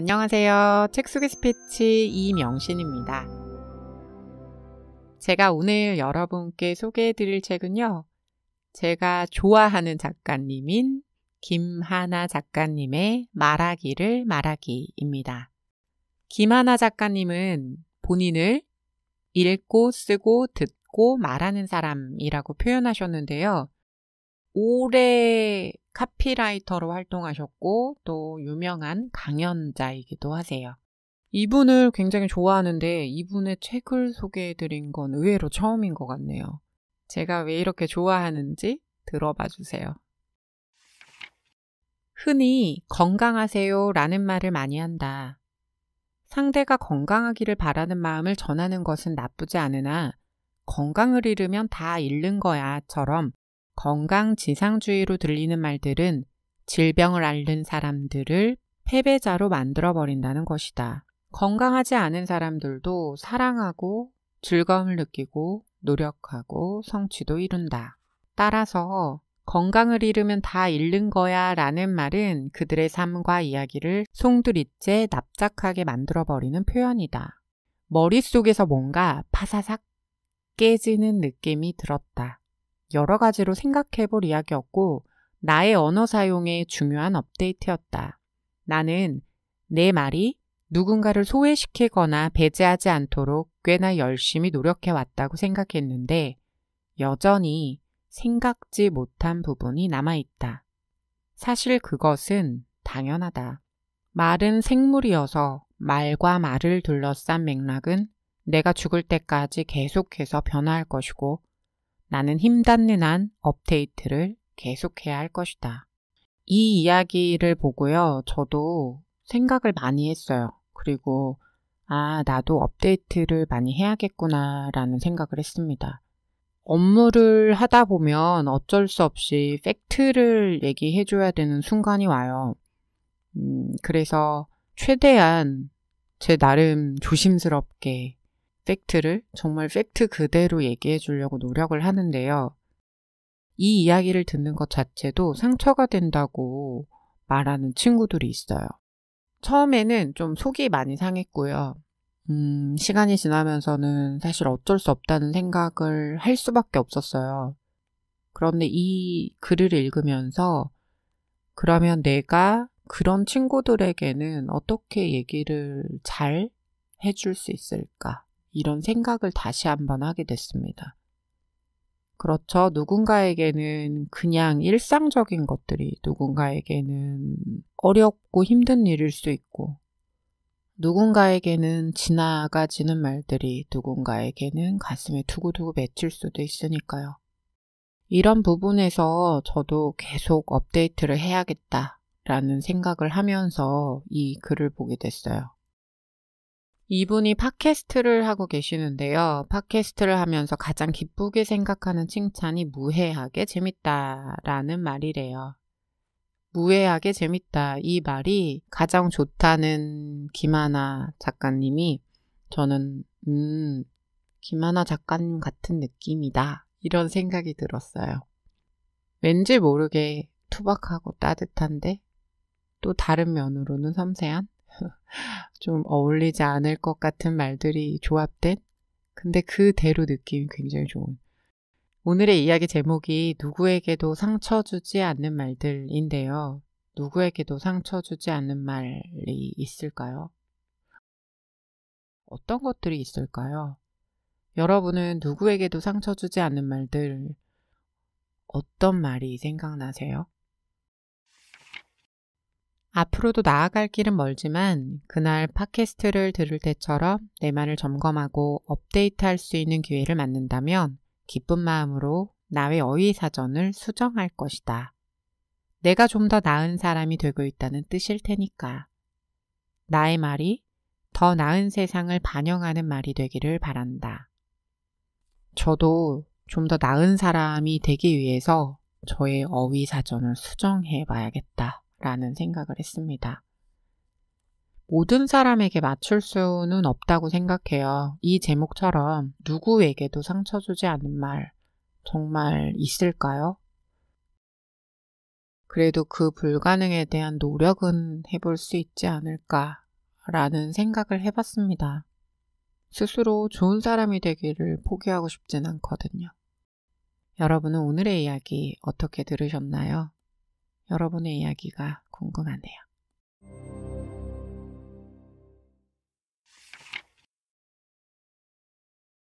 안녕하세요. 책소개 스피치 이명신입니다. 제가 오늘 여러분께 소개해 드릴 책은요. 제가 좋아하는 작가님인 김하나 작가님의 말하기를 말하기입니다. 김하나 작가님은 본인을 읽고 쓰고 듣고 말하는 사람이라고 표현하셨는데요. 오래 카피라이터로 활동하셨고 또 유명한 강연자이기도 하세요. 이분을 굉장히 좋아하는데 이분의 책을 소개해드린 건 의외로 처음인 것 같네요. 제가 왜 이렇게 좋아하는지 들어봐 주세요. 흔히 건강하세요 라는 말을 많이 한다. 상대가 건강하기를 바라는 마음을 전하는 것은 나쁘지 않으나 건강을 잃으면 다 잃는 거야처럼 건강 지상주의로 들리는 말들은 질병을 앓는 사람들을 패배자로 만들어 버린다는 것이다. 건강하지 않은 사람들도 사랑하고 즐거움을 느끼고 노력하고 성취도 이룬다. 따라서 건강을 잃으면 다 잃는 거야 라는 말은 그들의 삶과 이야기를 송두리째 납작하게 만들어버리는 표현이다. 머릿속에서 뭔가 파사삭 깨지는 느낌이 들었다. 여러 가지로 생각해 볼 이야기였고 나의 언어 사용에 중요한 업데이트였다. 나는 내 말이 누군가를 소외시키거나 배제하지 않도록 꽤나 열심히 노력해 왔다고 생각했는데 여전히 생각지 못한 부분이 남아있다. 사실 그것은 당연하다. 말은 생물이어서 말과 말을 둘러싼 맥락은 내가 죽을 때까지 계속해서 변화할 것이고 나는 힘 닿는 한 업데이트를 계속해야 할 것이다. 이 이야기를 보고요. 저도 생각을 많이 했어요. 그리고 아, 나도 업데이트를 많이 해야겠구나라는 생각을 했습니다. 업무를 하다 보면 어쩔 수 없이 팩트를 얘기해줘야 되는 순간이 와요. 음, 그래서 최대한 제 나름 조심스럽게 팩트를 정말 팩트 그대로 얘기해 주려고 노력을 하는데요. 이 이야기를 듣는 것 자체도 상처가 된다고 말하는 친구들이 있어요. 처음에는 좀 속이 많이 상했고요. 음, 시간이 지나면서는 사실 어쩔 수 없다는 생각을 할 수밖에 없었어요. 그런데 이 글을 읽으면서 그러면 내가 그런 친구들에게는 어떻게 얘기를 잘 해줄 수 있을까? 이런 생각을 다시 한번 하게 됐습니다. 그렇죠. 누군가에게는 그냥 일상적인 것들이 누군가에게는 어렵고 힘든 일일 수 있고 누군가에게는 지나가지는 말들이 누군가에게는 가슴에 두고두고 맺힐 수도 있으니까요. 이런 부분에서 저도 계속 업데이트를 해야겠다라는 생각을 하면서 이 글을 보게 됐어요. 이분이 팟캐스트를 하고 계시는데요. 팟캐스트를 하면서 가장 기쁘게 생각하는 칭찬이 무해하게 재밌다라는 말이래요. 무해하게 재밌다. 이 말이 가장 좋다는 김하나 작가님이 저는, 음, 김하나 작가님 같은 느낌이다. 이런 생각이 들었어요. 왠지 모르게 투박하고 따뜻한데 또 다른 면으로는 섬세한 좀 어울리지 않을 것 같은 말들이 조합된 근데 그대로 느낌이 굉장히 좋은 오늘의 이야기 제목이 누구에게도 상처 주지 않는 말들인데요. 누구에게도 상처 주지 않는 말이 있을까요? 어떤 것들이 있을까요? 여러분은 누구에게도 상처 주지 않는 말들 어떤 말이 생각나세요? 앞으로도 나아갈 길은 멀지만 그날 팟캐스트를 들을 때처럼 내말을 점검하고 업데이트할 수 있는 기회를 만든다면 기쁜 마음으로 나의 어휘사전을 수정할 것이다. 내가 좀 더 나은 사람이 되고 있다는 뜻일 테니까. 나의 말이 더 나은 세상을 반영하는 말이 되기를 바란다. 저도 좀 더 나은 사람이 되기 위해서 저의 어휘사전을 수정해 봐야겠다. 라는 생각을 했습니다. 모든 사람에게 맞출 수는 없다고 생각해요. 이 제목처럼 누구에게도 상처 주지 않는 말 정말 있을까요? 그래도 그 불가능에 대한 노력은 해볼 수 있지 않을까라는 생각을 해봤습니다. 스스로 좋은 사람이 되기를 포기하고 싶진 않거든요. 여러분은 오늘의 이야기 어떻게 들으셨나요? 여러분의 이야기가 궁금하네요.